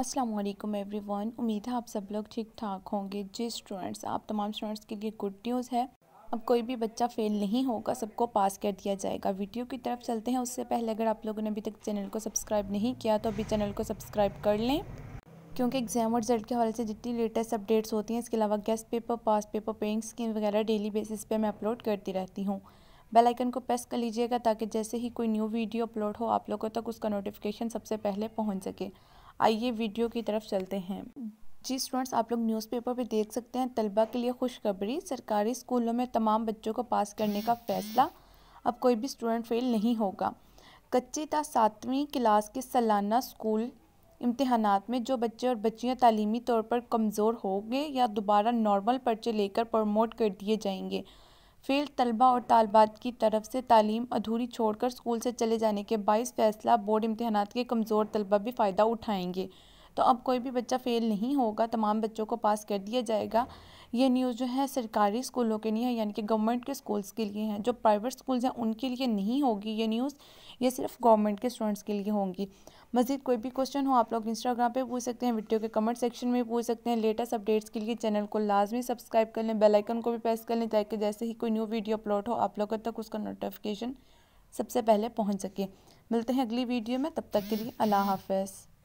अस्सलाम वालेकुम एवरीवन उम्मीद है आप सब लोग ठीक ठाक होंगे जी स्टूडेंट्स आप तमाम स्टूडेंट्स के लिए गुड न्यूज़ है अब कोई भी बच्चा फ़ेल नहीं होगा सबको पास कर दिया जाएगा वीडियो की तरफ चलते हैं उससे पहले अगर आप लोगों ने अभी तक चैनल को सब्सक्राइब नहीं किया तो अभी चैनल को सब्सक्राइब कर लें क्योंकि एग्जाम और रिजल्ट के हवाले से जितनी लेटेस्ट अपडेट्स होती हैं इसके अलावा guest paper pass paper paying scheme वगैरह डेली बेसिस पर मैं अपलोड करती रहती हूँ बेल आइकन को प्रेस कर लीजिएगा ताकि जैसे ही कोई न्यू वीडियो अपलोड हो आप लोगों तक उसका नोटिफिकेशन सबसे पहले पहुंच सके आइए वीडियो की तरफ चलते हैं जी स्टूडेंट्स आप लोग न्यूज़पेपर पे देख सकते हैं तलबा के लिए खुशखबरी सरकारी स्कूलों में तमाम बच्चों को पास करने का फ़ैसला अब कोई भी स्टूडेंट फेल नहीं होगा कच्ची था सातवीं क्लास के सालाना स्कूल इम्तहानात में जो बच्चे और बच्चियां तालीमी तौर पर कमज़ोर होंगे या दोबारा नॉर्मल पर्चे लेकर प्रमोट कर दिए जाएंगे फेल तलबा और तालबात की तरफ से तालीम अधूरी छोड़कर स्कूल से चले जाने के बाईस फ़ैसला बोर्ड इम्तहान के कमज़ोर तलबा भी फ़ायदा उठाएँगे तो अब कोई भी बच्चा फ़ेल नहीं होगा तमाम बच्चों को पास कर दिया जाएगा ये न्यूज़ जो है सरकारी स्कूलों के लिए है यानी कि गवर्नमेंट के स्कूल्स के लिए हैं जो प्राइवेट स्कूल्स हैं उनके लिए नहीं होगी ये न्यूज़ ये सिर्फ गवर्नमेंट के स्टूडेंट्स के लिए होंगी मज़ीद कोई भी क्वेश्चन हो आप लोग इंस्टाग्राम पे पूछ सकते हैं वीडियो के कमेंट सेक्शन में पूछ सकते हैं लेटेस्ट अपडेट्स के लिए चैनल को लाजमी सब्सक्राइब कर लें बेलाइकन को भी प्रेस कर लें ताकि जैसे ही कोई न्यू वीडियो अपलोड हो आप लोगों तक उसका नोटिफिकेशन सबसे पहले पहुँच सके मिलते हैं अगली वीडियो में तब तक के लिए अल्लाह हाफ